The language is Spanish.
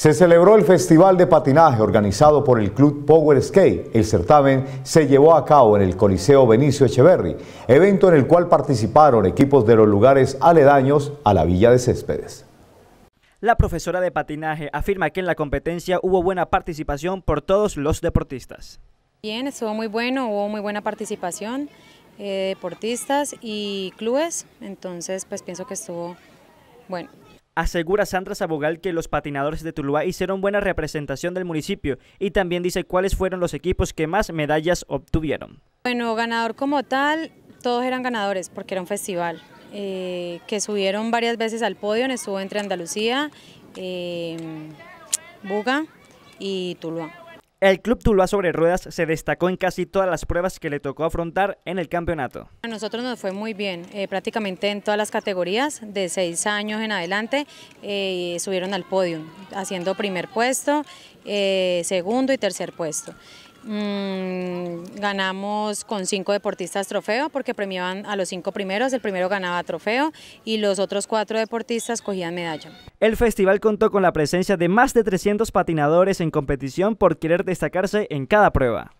Se celebró el Festival de Patinaje organizado por el Club Power Skate. El certamen se llevó a cabo en el Coliseo Benicio Echeverry, evento en el cual participaron equipos de los lugares aledaños a la Villa de Céspedes. La profesora de patinaje afirma que en la competencia hubo buena participación por todos los deportistas. Bien, estuvo muy bueno, hubo muy buena participación, eh, deportistas y clubes, entonces pues pienso que estuvo bueno. Asegura Sandra Sabogal que los patinadores de Tuluá hicieron buena representación del municipio y también dice cuáles fueron los equipos que más medallas obtuvieron. Bueno, ganador como tal, todos eran ganadores porque era un festival. Eh, que subieron varias veces al podio, estuvo entre Andalucía, eh, Buga y Tuluá. El club Tuluá sobre ruedas se destacó en casi todas las pruebas que le tocó afrontar en el campeonato. A nosotros nos fue muy bien, eh, prácticamente en todas las categorías, de seis años en adelante, eh, subieron al podio, haciendo primer puesto, eh, segundo y tercer puesto. Mm, ganamos con cinco deportistas trofeo porque premiaban a los cinco primeros, el primero ganaba trofeo y los otros cuatro deportistas cogían medalla. El festival contó con la presencia de más de 300 patinadores en competición por querer destacarse en cada prueba.